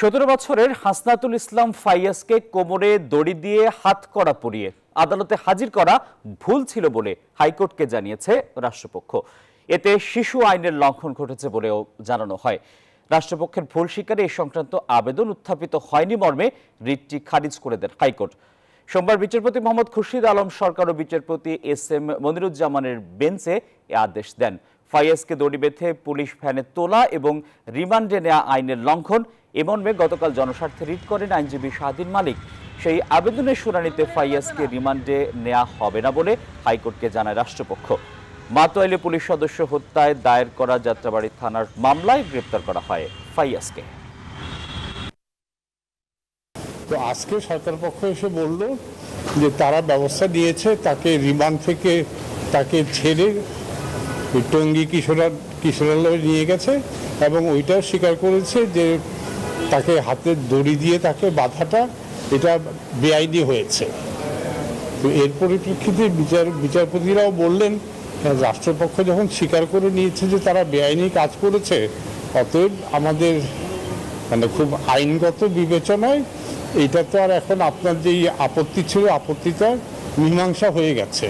সতেরো বছরের হাসনাতুল ইসলাম ফাইয়াসকে কোমরে দড়ি দিয়ে হাত করা পড়িয়ে আদালতে হাজির করা ভুল ছিল বলে হাইকোর্টকে জানিয়েছে রাষ্ট্রপক্ষ এতে শিশু আইনের লঙ্ঘন ঘটেছে বলেও জানানো হয় রাষ্ট্রপক্ষের ভুল শিকারে এ সংক্রান্ত আবেদন উত্থাপিত হয়নি মর্মে রিটটি খারিজ করে দেন হাইকোর্ট সোমবার বিচারপতি মোহাম্মদ খুরশিদ আলম সরকার ও বিচারপতি এস এম মনিরুজ্জামানের বেঞ্চে এ আদেশ দেন ফাইয়াজকে দড়ি বেঁধে পুলিশ ভ্যানে তোলা এবং রিমান্ডে নেওয়া আইনের লঙ্ঘন এমন মর্মে গতকাল জনস্বার্থে রিট করেন আইনজীবী শাহদিন মালিক সেই আবেদনের শুনানিতে ফাইয়াজকে রিমান্ডে নেওয়া হবে না বলে হাইকোর্টকে জানায় রাষ্ট্রপক্ষ মাতোয়াইলে পুলিশ সদস্য হত্যায় দায়ের করা যাত্রাবাড়ি থানার মামলায় গ্রেপ্তার করা হয় ফাইয়াজকে তো আজকে সরকার পক্ষ এসে বলল যে তারা ব্যবস্থা দিয়েছে তাকে রিমান্ড থেকে তাকে ছেড়ে টঙ্গি কিশোরা কিশোরালয় নিয়ে গেছে এবং ওইটাও স্বীকার করেছে যে তাকে হাতে দড়ি দিয়ে তাকে বাধাটা এটা বেআইনি হয়েছে তো এর পরিপ্রেক্ষিতে বিচার বিচারপতিরাও বললেন রাষ্ট্রপক্ষ যখন স্বীকার করে নিয়েছে যে তারা বেআইনি কাজ করেছে অতএব আমাদের মানে খুব আইনগত বিবেচনায় এটা তো আর এখন আপনার যেই আপত্তি ছিল আপত্তিটা মীমাংসা হয়ে গেছে